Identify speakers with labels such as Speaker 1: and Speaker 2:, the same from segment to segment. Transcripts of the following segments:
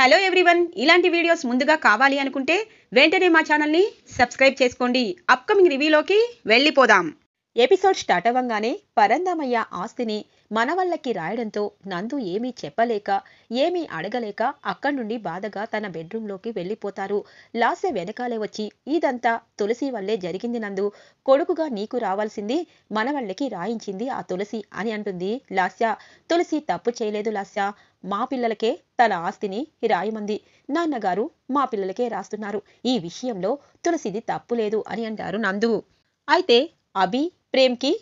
Speaker 1: hello everyone ఇలాంటి videos ముందుగా కావాలి అనుకుంటే వెంటనే మా ఛానల్ని సబ్స్క్రైబ్ చేసుకోండి అప్కమింగ్ రివ్యూలోకి వెళ్ళిపోదాం ఎపిసోడ్ స్టార్ట్ అవ్వంగానే పరందామయ్య ఆస్తిని మనవళ్ళకి రాయడంతో నందు ఏమీ చెప్పలేక ఏమీ అడగలేక అక్కడి నుండి బాధగా తన బెడ్రూంలోకి వెళ్ళిపోతారు లాస్య వెనకాలే వచ్చి ఇదంతా తులసి వల్లే జరిగింది నందు కొడుకుగా నీకు రావాల్సింది మనవళ్ళకి రాయించింది ఆ తులసి అని అంటుంది లాస్య తులసి తప్పు చేయలేదు లాస్య మా పిల్లలకే తన ఆస్తిని రాయమంది నాన్నగారు మా పిల్లలకే రాస్తున్నారు ఈ విషయంలో తులసిది తప్పు లేదు అని అంటారు నందు అయితే అభి ప్రేమ్కి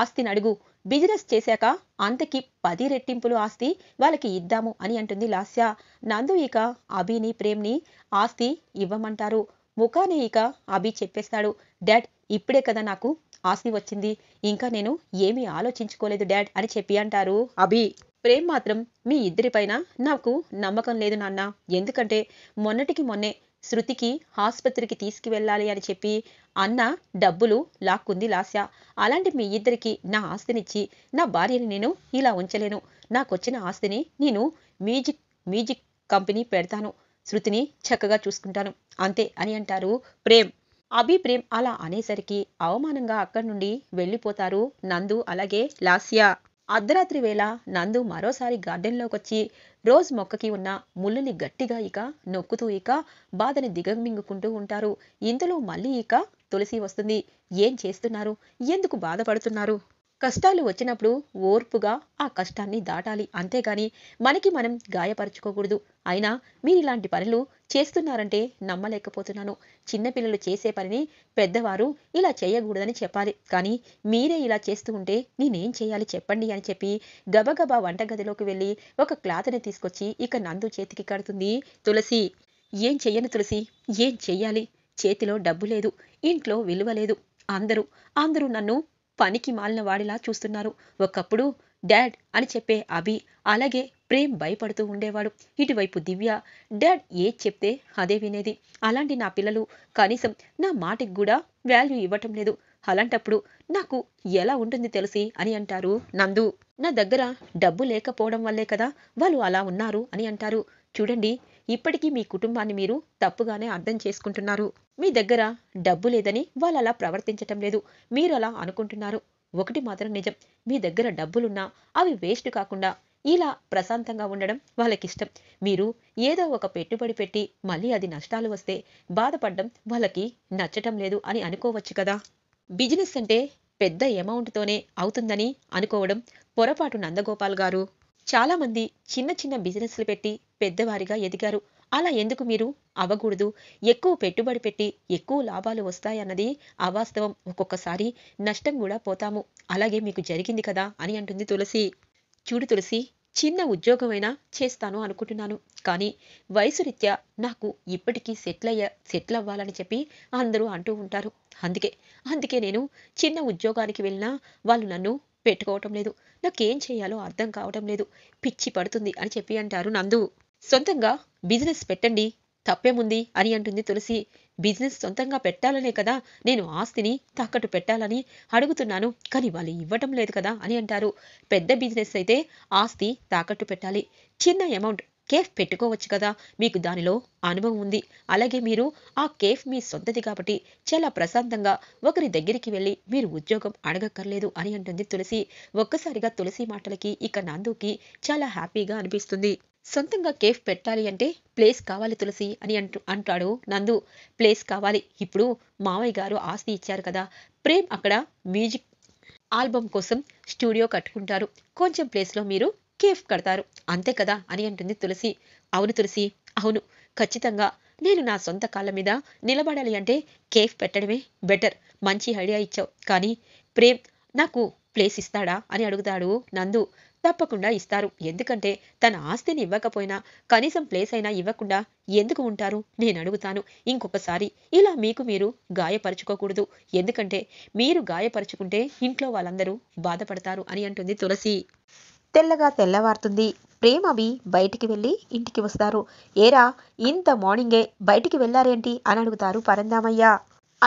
Speaker 1: ఆస్తిని అడుగు బిజినెస్ చేశాక అంతకి పది రెట్టింపులు ఆస్తి వాళ్ళకి ఇద్దాము అని అంటుంది లాస్య నందు ఇక అభిని ప్రేమ్ని ఆస్తి ఇవ్వమంటారు ముఖానే ఇక అభి చెప్పేస్తాడు డాడ్ ఇప్పుడే కదా నాకు ఆస్తి వచ్చింది ఇంకా నేను ఏమీ ఆలోచించుకోలేదు డాడ్ అని చెప్పి అంటారు అభి ప్రేమ్ మాత్రం మీ ఇద్దరిపైన నాకు నమ్మకం లేదు నాన్న ఎందుకంటే మొన్నటికి మొన్నే శృతికి ఆసుపత్రికి తీసుకువెళ్ళాలి అని చెప్పి అన్న డబ్బులు లాక్కుంది లాస్య అలాంటి మీ ఇద్దరికి నా ఆస్తినిచ్చి నా భార్యని నేను ఇలా ఉంచలేను నాకొచ్చిన ఆస్తిని నేను మ్యూజిక్ మ్యూజిక్ కంపెనీ పెడతాను శృతిని చక్కగా చూసుకుంటాను అంతే అని అంటారు ప్రేమ్ అభి ప్రేమ్ అలా అనేసరికి అవమానంగా అక్కడి నుండి వెళ్ళిపోతారు నందు అలాగే లాస్య అర్ధరాత్రి వేళ నందు మరోసారి గార్డెన్లోకి వచ్చి రోజ్ మొక్కకి ఉన్న ముళ్ళుని గట్టిగా ఇక నొక్కుతూ ఇక బాధని దిగమింగుకుంటూ ఉంటారు ఇంతలో మళ్ళీ ఇక తులసి వస్తుంది ఏం చేస్తున్నారు ఎందుకు బాధపడుతున్నారు కష్టాలు వచ్చినప్పుడు ఓర్పుగా ఆ కష్టాన్ని దాటాలి అంతేగాని మనకి మనం గాయపరచుకోకూడదు అయినా మీరు ఇలాంటి పనులు చేస్తున్నారంటే నమ్మలేకపోతున్నాను చిన్నపిల్లలు చేసే పనిని పెద్దవారు ఇలా చేయకూడదని చెప్పాలి కానీ మీరే ఇలా చేస్తూ ఉంటే నేనేం చేయాలి చెప్పండి అని చెప్పి గబగబా వంటగదిలోకి వెళ్ళి ఒక క్లాత్ని తీసుకొచ్చి ఇక నందు చేతికి కడుతుంది తులసి ఏం చెయ్యను తులసి ఏం చెయ్యాలి చేతిలో డబ్బు లేదు ఇంట్లో విలువ లేదు అందరూ అందరూ నన్ను పనికి మాలిన వాడిలా చూస్తున్నారు ఒకప్పుడు డాడ్ అని చెప్పే అభి అలాగే ప్రేమ్ భయపడుతూ ఉండేవాడు ఇటువైపు దివ్య డాడ్ ఏ చెప్తే అదే వినేది అలాంటి నా పిల్లలు కనీసం నా మాటకి కూడా వాల్యూ ఇవ్వటం లేదు అలాంటప్పుడు నాకు ఎలా ఉంటుంది తెలిసి అని అంటారు నందు నా దగ్గర డబ్బు లేకపోవడం వల్లే కదా వాళ్ళు అలా ఉన్నారు అని అంటారు చూడండి ఇప్పటికీ మీ కుటుంబాన్ని మీరు తప్పుగానే అర్థం చేసుకుంటున్నారు మీ దగ్గర డబ్బు లేదని వాళ్ళు అలా ప్రవర్తించటం లేదు మీరు అలా అనుకుంటున్నారు ఒకటి మాత్రం నిజం మీ దగ్గర డబ్బులున్నా అవి వేస్ట్ కాకుండా ఇలా ప్రశాంతంగా ఉండడం వాళ్ళకిష్టం మీరు ఏదో ఒక పెట్టుబడి పెట్టి మళ్ళీ అది నష్టాలు వస్తే బాధపడడం వాళ్ళకి నచ్చటం లేదు అని అనుకోవచ్చు కదా బిజినెస్ అంటే పెద్ద అమౌంట్తోనే అవుతుందని అనుకోవడం పొరపాటు నందగోపాల్ గారు చాలామంది చిన్న చిన్న బిజినెస్లు పెట్టి పెద్దవారిగా ఎదిగారు అలా ఎందుకు మీరు అవ్వకూడదు ఎక్కువ పెట్టుబడి పెట్టి ఎక్కువ లాభాలు వస్తాయన్నది అవాస్తవం ఒక్కొక్కసారి నష్టం కూడా పోతాము అలాగే మీకు జరిగింది కదా అని అంటుంది తులసి చూడు తులసి చిన్న ఉద్యోగమైనా చేస్తాను అనుకుంటున్నాను కానీ వయసు రీత్యా నాకు ఇప్పటికీ సెటిల్ అయ్యా సెటిల్ అవ్వాలని చెప్పి అందరూ అంటూ ఉంటారు అందుకే అందుకే నేను చిన్న ఉద్యోగానికి వెళ్ళినా వాళ్ళు నన్ను పెట్టుకోవటం లేదు నాకేం చేయాలో అర్థం కావటం లేదు పిచ్చి పడుతుంది అని చెప్పి అంటారు నందు సొంతంగా బిజినెస్ పెట్టండి తప్పేముంది అని అంటుంది తులసి బిజినెస్ సొంతంగా పెట్టాలనే కదా నేను ఆస్తిని తాకట్టు పెట్టాలని అడుగుతున్నాను కానీ వాళ్ళు ఇవ్వటం లేదు కదా అని అంటారు పెద్ద బిజినెస్ అయితే ఆస్తి తాకట్టు పెట్టాలి చిన్న అమౌంట్ కేఫ్ పెట్టుకోవచ్చు కదా మీకు దానిలో అనుభవం ఉంది అలాగే మీరు ఆ కేఫ్ మీ సొంతది కాబట్టి చాలా ప్రశాంతంగా ఒకరి దగ్గరికి వెళ్ళి మీరు ఉద్యోగం అడగక్కర్లేదు అని అంటుంది తులసి ఒక్కసారిగా తులసి మాటలకి ఇక నందుకి చాలా హ్యాపీగా అనిపిస్తుంది సొంతంగా కేఫ్ పెట్టాలి అంటే ప్లేస్ కావాలి తులసి అని అంటు అంటాడు నందు ప్లేస్ కావాలి ఇప్పుడు మావయ్య గారు ఆస్తి ఇచ్చారు కదా ప్రేమ్ అక్కడ మ్యూజిక్ ఆల్బమ్ కోసం స్టూడియో కట్టుకుంటారు కొంచెం ప్లేస్లో మీరు కేఫ్ కడతారు అంతే కదా అని అంటుంది తులసి అవును తులసి అవును ఖచ్చితంగా నేను నా సొంత కాళ్ళ మీద నిలబడాలి అంటే కేఫ్ పెట్టడమే బెటర్ మంచి ఐడియా ఇచ్చావు కానీ ప్రేమ్ నాకు ప్లేస్ ఇస్తాడా అని అడుగుతాడు నందు తప్పకుండా ఇస్తారు ఎందుకంటే తన ఆస్తిని ఇవ్వకపోయినా కనీసం ప్లేస్ అయినా ఇవ్వకుండా ఎందుకు ఉంటారు నేను అడుగుతాను ఇంకొకసారి ఇలా మీకు మీరు గాయపరచుకోకూడదు ఎందుకంటే మీరు గాయపరచుకుంటే ఇంట్లో వాళ్ళందరూ బాధపడతారు అని అంటుంది తులసి తెల్లగా తెల్లవారుతుంది ప్రేమవి బయటికి వెళ్ళి ఇంటికి వస్తారు ఏరా ఇంత మార్నింగే బయటికి వెళ్ళారేంటి అని అడుగుతారు పరందామయ్య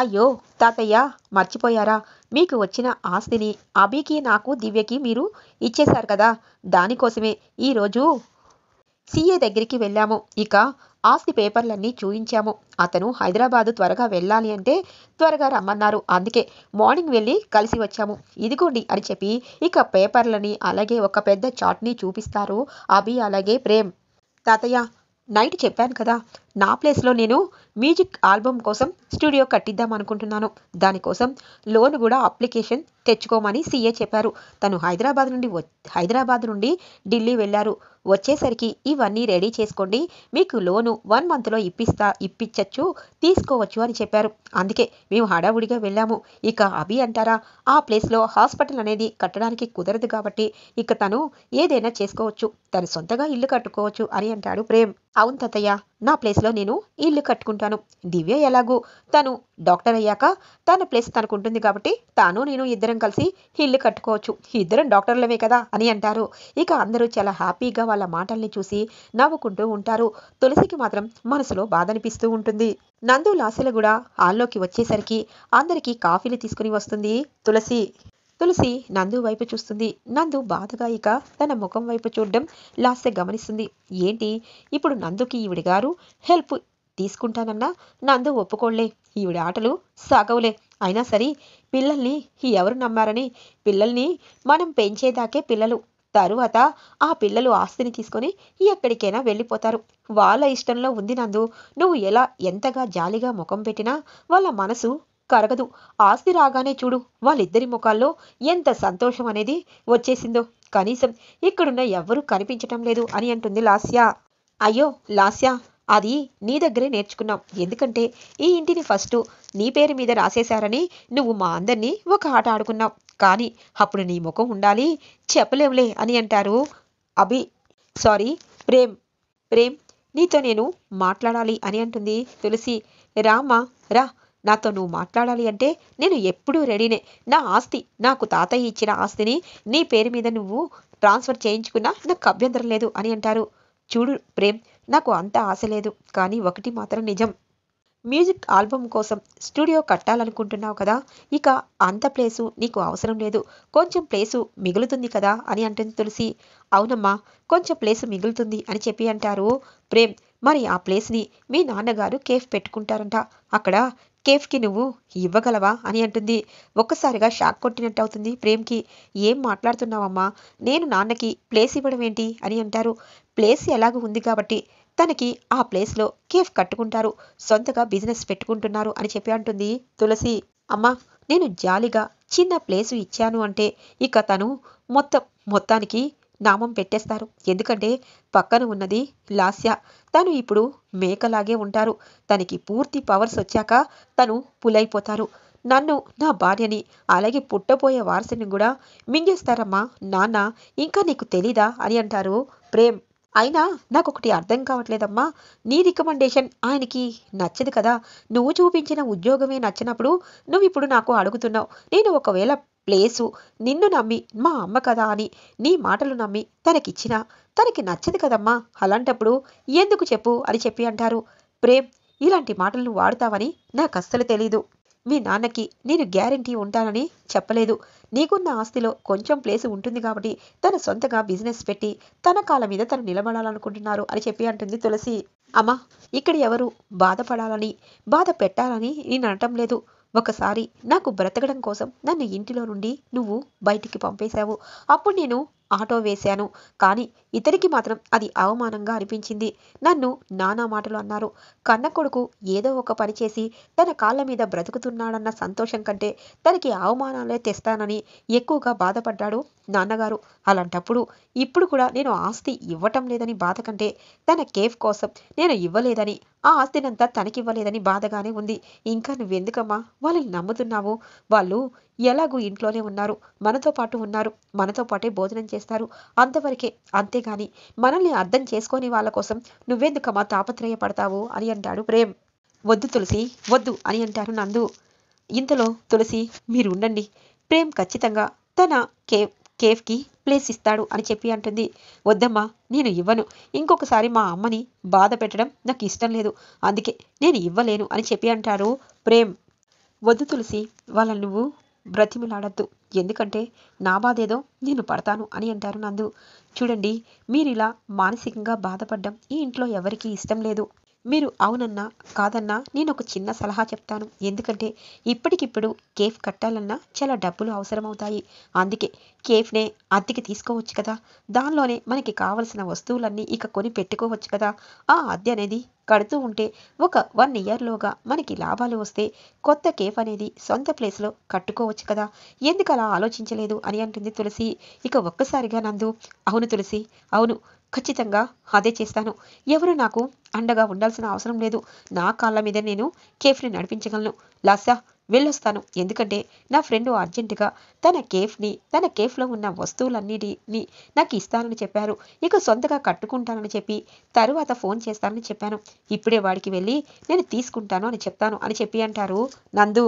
Speaker 1: అయ్యో తాతయ్య మర్చిపోయారా మీకు వచ్చిన ఆస్తిని అభికి నాకు దివ్యకి మీరు ఇచ్చేశారు కదా దానికోసమే ఈరోజు సీఏ దగ్గరికి వెళ్ళాము ఇక ఆస్తి పేపర్లన్నీ చూయించాము అతను హైదరాబాదు త్వరగా వెళ్ళాలి అంటే త్వరగా రమ్మన్నారు అందుకే మార్నింగ్ వెళ్ళి కలిసి వచ్చాము ఇదిగోండి అని చెప్పి ఇక పేపర్లని అలాగే ఒక పెద్ద చాట్ని చూపిస్తారు అభి అలాగే ప్రేమ్ తాతయ్య నైట్ చెప్పాను కదా నా ప్లేస్లో నేను మ్యూజిక్ ఆల్బమ్ కోసం స్టూడియో కట్టిద్దాం అనుకుంటున్నాను దానికోసం లోన్ కూడా అప్లికేషన్ తెచ్చుకోమని సీఏ చెప్పారు తను హైదరాబాద్ నుండి హైదరాబాద్ నుండి ఢిల్లీ వెళ్ళారు వచ్చేసరికి ఇవన్నీ రెడీ చేసుకోండి మీకు లోను వన్ మంత్లో ఇప్పిస్తా ఇప్పించచ్చు తీసుకోవచ్చు అని చెప్పారు అందుకే మేము హడావుడిగా వెళ్ళాము ఇక అభి అంటారా ఆ ప్లేస్లో హాస్పిటల్ అనేది కట్టడానికి కుదరదు కాబట్టి ఇక తను ఏదైనా చేసుకోవచ్చు తను సొంతగా ఇల్లు కట్టుకోవచ్చు అని అంటాడు ప్రేమ్ అవును తతయ్య నా ప్లేస్ లో నేను ఇల్లు కట్టుకుంటాను దివ్య ఎలాగో తను డాక్టర్ అయ్యాక తన ప్లేస్ తనకు ఉంటుంది కాబట్టి తాను నేను ఇద్దరం కలిసి ఇల్లు కట్టుకోవచ్చు ఇద్దరం డాక్టర్లమే కదా అని అంటారు ఇక అందరూ చాలా హ్యాపీగా వాళ్ళ మాటల్ని చూసి నవ్వుకుంటూ ఉంటారు తులసికి మాత్రం మనసులో బాధ అనిపిస్తూ ఉంటుంది నందు లాసలు కూడా హాల్లోకి వచ్చేసరికి అందరికీ కాఫీలు తీసుకుని వస్తుంది తులసి తులసి నందు వైపు చూస్తుంది నందు బాధగా ఇక తన ముఖం వైపు చూడడం లాస్య గమనిస్తుంది ఏంటి ఇప్పుడు నందుకి ఈవిడి గారు హెల్ప్ తీసుకుంటానన్నా నందు ఒప్పుకోలే ఈవిడ ఆటలు సాగవులే అయినా సరే పిల్లల్ని ఎవరు నమ్మారని పిల్లల్ని మనం పెంచేదాకే పిల్లలు తరువాత ఆ పిల్లలు ఆస్తిని తీసుకొని ఎక్కడికైనా వెళ్ళిపోతారు వాళ్ళ ఇష్టంలో ఉంది నందు నువ్వు ఎలా ఎంతగా జాలిగా ముఖం పెట్టినా వాళ్ళ మనసు కరగదు ఆస్తి రాగానే చూడు వాళ్ళిద్దరి ముఖాల్లో ఎంత సంతోషం అనేది వచ్చేసిందో కనీసం ఇక్కడున్న ఎవ్వరూ కనిపించటం లేదు అని అంటుంది లాస్య అయ్యో లాస్య అది నీ దగ్గరే నేర్చుకున్నాం ఎందుకంటే ఈ ఇంటిని ఫస్ట్ నీ పేరు మీద రాసేశారని నువ్వు మా అందరినీ ఒక ఆట ఆడుకున్నావు కానీ అప్పుడు నీ ముఖం ఉండాలి చెప్పలేంలే అని అంటారు అభి సారీ ప్రేమ్ ప్రేమ్ నీతో నేను మాట్లాడాలి అని అంటుంది తులసి రామా రా నాతో నువ్వు మాట్లాడాలి అంటే నేను ఎప్పుడూ రెడీనే నా ఆస్తి నాకు తాతయ్య ఇచ్చిన ఆస్తిని నీ పేరు మీద నువ్వు ట్రాన్స్ఫర్ చేయించుకున్నా నాకు అభ్యంతరం లేదు అని అంటారు చూడు ప్రేమ్ నాకు అంత ఆశ లేదు కానీ ఒకటి మాత్రం నిజం మ్యూజిక్ ఆల్బమ్ కోసం స్టూడియో కట్టాలనుకుంటున్నావు కదా ఇక అంత ప్లేసు నీకు అవసరం లేదు కొంచెం ప్లేసు మిగులుతుంది కదా అని అంటుంది తులసి అవునమ్మా కొంచెం ప్లేసు మిగులుతుంది అని చెప్పి అంటారు ప్రేమ్ మరి ఆ ప్లేస్ని మీ నాన్నగారు కేఫ్ పెట్టుకుంటారంట అక్కడ కేఫ్కి నువ్వు ఇవ్వగలవా అని అంటుంది ఒక్కసారిగా షాక్ కొట్టినట్టు అవుతుంది ప్రేమ్కి ఏం మాట్లాడుతున్నావమ్మా నేను నాన్నకి ప్లేస్ ఇవ్వడం ఏంటి అని అంటారు ప్లేస్ ఎలాగూ ఉంది కాబట్టి తనకి ఆ ప్లేస్లో కేఫ్ కట్టుకుంటారు సొంతగా బిజినెస్ పెట్టుకుంటున్నారు అని చెప్పి అంటుంది తులసి అమ్మా నేను జాలిగా చిన్న ప్లేసు ఇచ్చాను అంటే ఇక తను మొత్తం మొత్తానికి నామం పెట్టేస్తారు ఎందుకంటే పక్కన ఉన్నది లాస్య తను ఇప్పుడు మేకలాగే ఉంటారు తనకి పూర్తి పవర్స్ వచ్చాక తను పులైపోతారు నన్ను నా భార్యని అలాగే పుట్టబోయే వారసుని కూడా మింగేస్తారమ్మా నాన్న ఇంకా నీకు తెలీదా అని అంటారు ప్రేమ్ అయినా నాకు ఒకటి అర్థం కావట్లేదమ్మా నీ రికమెండేషన్ ఆయనకి నచ్చదు కదా నువ్వు చూపించిన ఉద్యోగమే నచ్చినప్పుడు నువ్వు ఇప్పుడు నాకు అడుగుతున్నావు నేను ఒకవేళ ప్లేసు నిన్ను నమ్మి మా అమ్మ కదా అని నీ మాటలు నమ్మి తనకిచ్చిన తనకి నచ్చదు కదమ్మా అలాంటప్పుడు ఎందుకు చెప్పు అని చెప్పి అంటారు ప్రేమ్ ఇలాంటి మాటలను వాడతావని నాకు అస్సలు తెలీదు మీ నాన్నకి నేను గ్యారంటీ ఉంటానని చెప్పలేదు నీకున్న ఆస్తిలో కొంచెం ప్లేస్ ఉంటుంది కాబట్టి తన సొంతగా బిజినెస్ పెట్టి తన కాల మీద తను నిలబడాలనుకుంటున్నారు అని చెప్పి అంటుంది తులసి అమ్మా ఇక్కడ ఎవరు బాధపడాలని బాధ పెట్టాలని నేను అనటం లేదు ఒకసారి నాకు బ్రతకడం కోసం నన్ను ఇంటిలో నుండి నువ్వు బయటికి పంపేశావు అప్పుడు నేను ఆటో వేశాను కానీ ఇతరికి మాత్రం అది అవమానంగా అనిపించింది నన్ను నానా మాటలు అన్నారు కన్న కొడుకు ఏదో ఒక పని చేసి తన కాళ్ళ మీద బ్రతుకుతున్నాడన్న సంతోషం కంటే తనకి అవమానాలే తెస్తానని ఎక్కువగా బాధపడ్డాడు నాన్నగారు అలాంటప్పుడు ఇప్పుడు కూడా నేను ఆస్తి ఇవ్వటం లేదని బాధ కంటే తన కేఫ్ కోసం నేను ఇవ్వలేదని ఆ ఆస్తినంతా తనకివ్వలేదని బాధగానే ఉంది ఇంకా నువ్వెందుకమ్మా వాళ్ళని నమ్ముతున్నావు వాళ్ళు ఎలాగూ ఇంట్లోనే ఉన్నారు మనతో పాటు ఉన్నారు మనతో పాటే భోజనం చేస్తారు అంతవరకే అంతేగాని మనల్ని అర్థం చేసుకోని వాళ్ళ కోసం నువ్వెందుకమ్మా తాపత్రయపడతావు అని అంటాడు ప్రేమ్ వద్దు తులసి వద్దు అని అంటారు నందు ఇంతలో తులసి మీరు ఉండండి ప్రేమ్ ఖచ్చితంగా తన కే కేఫ్కి ప్లేస్ ఇస్తాడు అని చెప్పి అంటుంది వద్దమ్మా నేను ఇవ్వను ఇంకొకసారి మా అమ్మని బాధ పెట్టడం నాకు ఇష్టం లేదు అందుకే నేను ఇవ్వలేను అని చెప్పి అంటారు ప్రేమ్ వద్దు తులసి వాళ్ళ నువ్వు బ్రతిమిలాడద్దు ఎందుకంటే నా బాధ ఏదో నేను పడతాను అని అంటారు నందు చూడండి మీరిలా మానసికంగా బాధపడడం ఈ ఇంట్లో ఎవరికీ ఇష్టం లేదు మీరు అవునన్నా కాదన్నా నేను ఒక చిన్న సలహా చెప్తాను ఎందుకంటే ఇప్పటికిప్పుడు కేఫ్ కట్టాలన్నా చాలా డబ్బులు అవసరమవుతాయి అందుకే కేఫ్నే అద్దెకి తీసుకోవచ్చు కదా దానిలోనే మనకి కావలసిన వస్తువులన్నీ ఇక కొని పెట్టుకోవచ్చు కదా ఆ అద్దె అనేది కడుతూ ఉంటే ఒక వన్ ఇయర్లోగా మనకి లాభాలు వస్తే కొత్త కేఫ్ అనేది సొంత ప్లేస్లో కట్టుకోవచ్చు కదా ఎందుకు అలా ఆలోచించలేదు అని అంటుంది తులసి ఇక ఒక్కసారిగా నందు అవును తులసి అవును ఖచ్చితంగా అదే చేస్తాను ఎవరు నాకు అండగా ఉండాల్సిన అవసరం లేదు నా కాళ్ళ మీద నేను కేఫ్ని నడిపించగలను లాసా వెళ్ళొస్తాను ఎందుకంటే నా ఫ్రెండ్ అర్జెంటుగా తన కేఫ్ని తన కేఫ్లో ఉన్న వస్తువులన్నిటిని నాకు ఇస్తానని చెప్పారు ఇక సొంతగా కట్టుకుంటానని చెప్పి తరువాత ఫోన్ చేస్తానని చెప్పాను ఇప్పుడే వాడికి వెళ్ళి నేను తీసుకుంటాను అని చెప్తాను అని చెప్పి అంటారు నందు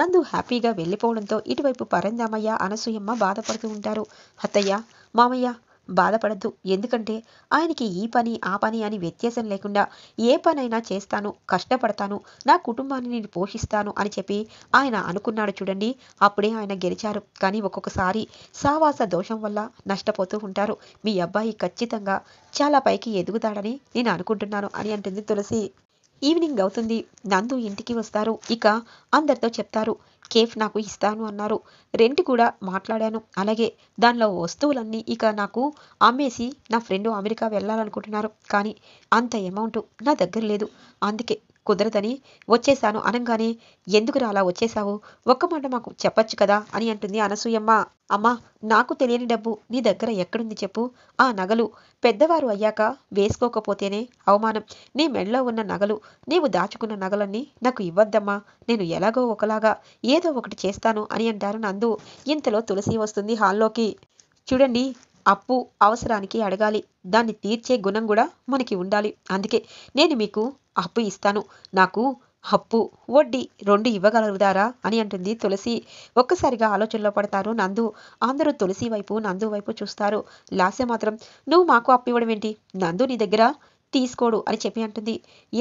Speaker 1: నందు హ్యాపీగా వెళ్ళిపోవడంతో ఇటువైపు పరందామయ్య అనసూయమ్మ బాధపడుతూ ఉంటారు అత్తయ్య మామయ్య బాధపడద్దు ఎందుకంటే ఆయనకి ఈ పని ఆ పని అని వ్యత్యాసం లేకుండా ఏ పనైనా చేస్తాను కష్టపడతాను నా కుటుంబాన్ని నేను పోషిస్తాను అని చెప్పి ఆయన అనుకున్నాడు చూడండి అప్పుడే ఆయన గెలిచారు కానీ ఒక్కొక్కసారి సావాస దోషం వల్ల నష్టపోతూ ఉంటారు మీ అబ్బాయి ఖచ్చితంగా చాలా పైకి ఎదుగుతాడని నేను అనుకుంటున్నాను అని అంటుంది తులసి ఈవినింగ్ అవుతుంది నందు ఇంటికి వస్తారు ఇక అందరితో చెప్తారు కేఫ్ నాకు ఇస్తాను అన్నారు రెంట్ కూడా మాట్లాడాను అలాగే దానిలో వస్తువులన్నీ ఇక నాకు అమ్మేసి నా ఫ్రెండ్ అమెరికా వెళ్ళాలనుకుంటున్నారు కానీ అంత అమౌంట్ నా దగ్గర లేదు అందుకే కుదరదని వచ్చేశాను అనగానే ఎందుకు అలా వచ్చేశావు ఒక్క మాట మాకు చెప్పచ్చు కదా అని అంటుంది అనసూయమ్మ అమ్మా నాకు తెలియని డబ్బు నీ దగ్గర ఎక్కడుంది చెప్పు ఆ నగలు పెద్దవారు అయ్యాక వేసుకోకపోతేనే అవమానం నీ మెడలో ఉన్న నగలు నీవు దాచుకున్న నగలన్నీ నాకు ఇవ్వద్దమ్మా నేను ఎలాగో ఒకలాగా ఏదో ఒకటి చేస్తాను అని అంటారు నందు ఇంతలో తులసి వస్తుంది హాల్లోకి చూడండి అప్పు అవసరానికి అడగాలి దాన్ని తీర్చే గుణం కూడా మనకి ఉండాలి అందుకే నేను మీకు అప్పు ఇస్తాను నాకు అప్పు వడ్డీ రెండు ఇవ్వగలుగుతారా అని అంటుంది తులసి ఒక్కసారిగా ఆలోచనలో పడతారు నందు అందరూ తులసి వైపు నందు వైపు చూస్తారు లాస్య మాత్రం నువ్వు మాకు అప్పు ఇవ్వడం ఏంటి నందు నీ దగ్గర తీసుకోడు అని చెప్పి అంటుంది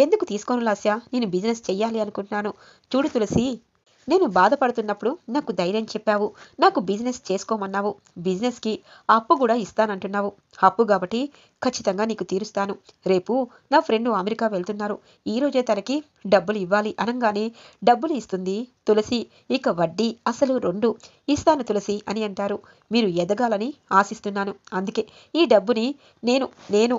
Speaker 1: ఎందుకు తీసుకోను లాస్య నేను బిజినెస్ చెయ్యాలి అనుకుంటున్నాను చూడు తులసి నేను బాధపడుతున్నప్పుడు నాకు ధైర్యం చెప్పావు నాకు బిజినెస్ చేసుకోమన్నావు బిజినెస్కి అప్పు కూడా ఇస్తానంటున్నావు అప్పు కాబట్టి ఖచ్చితంగా నీకు తీరుస్తాను రేపు నా ఫ్రెండ్ అమెరికా వెళ్తున్నారు ఈ రోజే తనకి డబ్బులు ఇవ్వాలి అనగానే డబ్బులు ఇస్తుంది తులసి ఇక వడ్డీ అసలు రెండు ఇస్తాను తులసి అని అంటారు మీరు ఎదగాలని ఆశిస్తున్నాను అందుకే ఈ డబ్బుని నేను నేను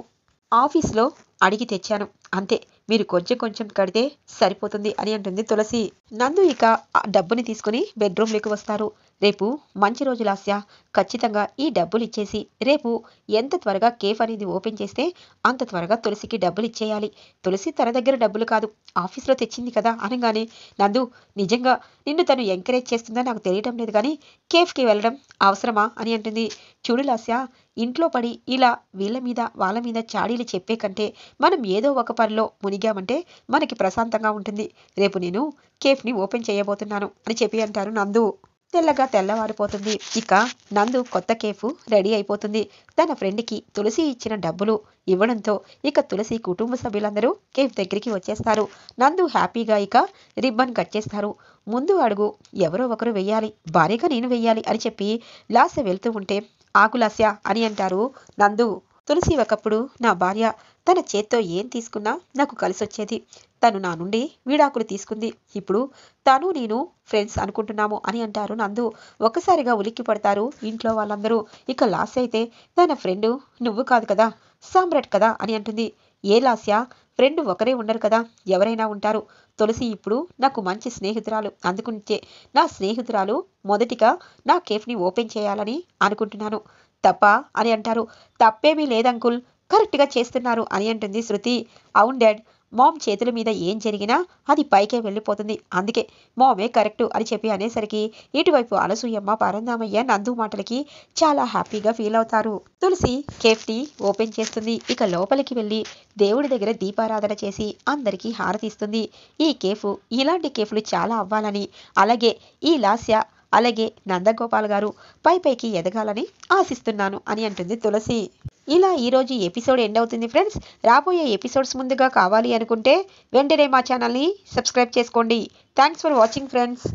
Speaker 1: ఆఫీస్లో అడిగి తెచ్చాను అంతే మీరు కొంచెం కొంచెం కడితే సరిపోతుంది అని అంటుంది తులసి నందు ఇక ఆ డబ్బుని తీసుకుని బెడ్రూమ్లోకి వస్తారు రేపు మంచి రోజు లాస్య ఖచ్చితంగా ఈ డబ్బులు ఇచ్చేసి రేపు ఎంత త్వరగా కేఫ్ అనేది ఓపెన్ చేస్తే అంత త్వరగా తులసికి డబ్బులు ఇచ్చేయాలి తులసి తన దగ్గర డబ్బులు కాదు ఆఫీస్లో తెచ్చింది కదా అనగానే నందు నిజంగా నిన్ను తను ఎంకరేజ్ చేస్తుందని నాకు తెలియడం లేదు కానీ కేఫ్కి వెళ్ళడం అవసరమా అని అంటుంది చూడు లాస్య ఇంట్లో పడి ఇలా వీళ్ళ మీద వాళ్ళ మీద చాడీలు చెప్పే కంటే మనం ఏదో ఒక పనిలో మునిగామంటే మనకి ప్రశాంతంగా ఉంటుంది రేపు నేను కేఫ్ని ఓపెన్ చేయబోతున్నాను అని చెప్పి అంటారు నందు తెల్లగా తెల్లవారిపోతుంది ఇక నందు కొత్త కేఫ్ రెడీ అయిపోతుంది తన ఫ్రెండ్కి తులసి ఇచ్చిన డబ్బులు ఇవ్వడంతో ఇక తులసి కుటుంబ సభ్యులందరూ కేఫ్ దగ్గరికి వచ్చేస్తారు నందు హ్యాపీగా ఇక రిబ్బన్ కట్ చేస్తారు ముందు అడుగు ఎవరో ఒకరు వెయ్యాలి భారీగా నేను వెయ్యాలి అని చెప్పి లాస్య వెళ్తూ ఉంటే ఆకులాస్య అని అంటారు నందు తులసి ఒకప్పుడు నా భార్య తన చేత్తో ఏం తీసుకున్నా నాకు కలిసొచ్చేది తను నా నుండి వీడాకులు తీసుకుంది ఇప్పుడు తను నేను ఫ్రెండ్స్ అనుకుంటున్నాము అని అంటారు నందు ఒక్కసారిగా ఉలిక్కి పడతారు ఇంట్లో వాళ్ళందరూ ఇక లాస్ అయితే తన ఫ్రెండ్ నువ్వు కాదు కదా సామ్రాట్ కదా అని అంటుంది ఏ లాస్యా ఫ్రెండ్ ఒకరే ఉండరు కదా ఎవరైనా ఉంటారు తులసి ఇప్పుడు నాకు మంచి స్నేహితురాలు అందుకుంటే నా స్నేహితురాలు మొదటిగా నా కేఫ్ని ఓపెన్ చేయాలని అనుకుంటున్నాను తప్ప అని అంటారు తప్పేమీ లేదంకుల్ కరెక్ట్గా చేస్తున్నారు అని అంటుంది శృతి అవును డాడ్ మామ్ చేతుల మీద ఏం జరిగినా అది పైకే వెళ్ళిపోతుంది అందుకే మామే కరెక్ట్ అని చెప్పి అనేసరికి ఇటువైపు అలసూయమ్మ పరందామయ్య నందు మాటలకి చాలా హ్యాపీగా ఫీల్ అవుతారు తులసి కేఫ్టీ ఓపెన్ చేస్తుంది ఇక లోపలికి వెళ్ళి దేవుడి దగ్గర దీపారాధన చేసి అందరికీ హారతిస్తుంది ఈ కేఫ్ ఇలాంటి కేఫ్లు చాలా అవ్వాలని అలాగే ఈ లాస్య అలాగే నందగోపాల్ గారు పై పైకి ఎదగాలని ఆశిస్తున్నాను అని అంటుంది తులసి ఇలా ఈరోజు ఎపిసోడ్ ఎండ్ అవుతుంది ఫ్రెండ్స్ రాబోయే ఎపిసోడ్స్ ముందుగా కావాలి అనుకుంటే వెంటనే మా ఛానల్ని సబ్స్క్రైబ్ చేసుకోండి థ్యాంక్స్ ఫర్ వాచింగ్ ఫ్రెండ్స్